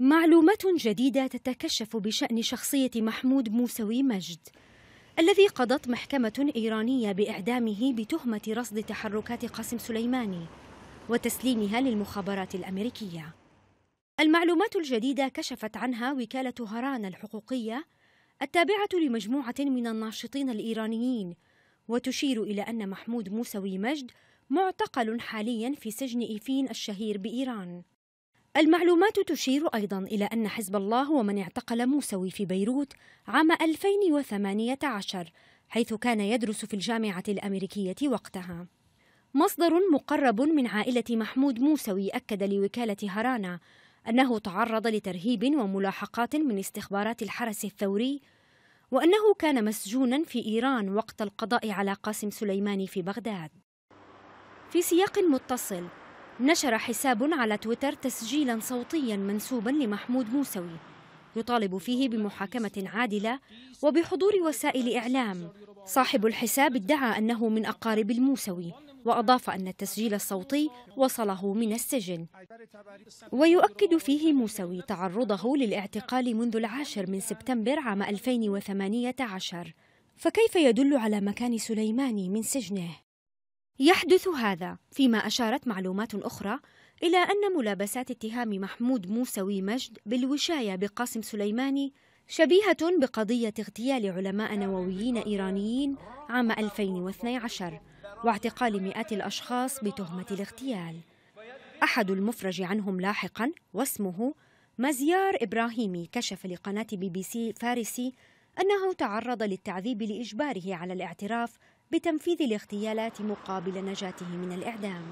معلومات جديدة تتكشف بشأن شخصية محمود موسوي مجد الذي قضت محكمة إيرانية بإعدامه بتهمة رصد تحركات قاسم سليماني وتسليمها للمخابرات الأمريكية المعلومات الجديدة كشفت عنها وكالة هران الحقوقية التابعة لمجموعة من الناشطين الإيرانيين وتشير إلى أن محمود موسوي مجد معتقل حاليا في سجن إيفين الشهير بإيران المعلومات تشير أيضا إلى أن حزب الله ومن اعتقل موسوي في بيروت عام 2018 حيث كان يدرس في الجامعة الأمريكية وقتها مصدر مقرب من عائلة محمود موسوي أكد لوكالة هرانا أنه تعرض لترهيب وملاحقات من استخبارات الحرس الثوري وأنه كان مسجونا في إيران وقت القضاء على قاسم سليماني في بغداد في سياق متصل نشر حساب على تويتر تسجيلا صوتيا منسوبا لمحمود موسوي يطالب فيه بمحاكمة عادلة وبحضور وسائل إعلام صاحب الحساب ادعى أنه من أقارب الموسوي وأضاف أن التسجيل الصوتي وصله من السجن ويؤكد فيه موسوي تعرضه للاعتقال منذ العاشر من سبتمبر عام 2018 فكيف يدل على مكان سليماني من سجنه؟ يحدث هذا فيما أشارت معلومات أخرى إلى أن ملابسات اتهام محمود موسوي مجد بالوشاية بقاسم سليماني شبيهة بقضية اغتيال علماء نوويين إيرانيين عام 2012 واعتقال مئات الأشخاص بتهمة الاغتيال أحد المفرج عنهم لاحقا واسمه مزيار إبراهيمي كشف لقناة بي بي سي فارسي أنه تعرض للتعذيب لإجباره على الاعتراف بتنفيذ الاغتيالات مقابل نجاته من الإعدام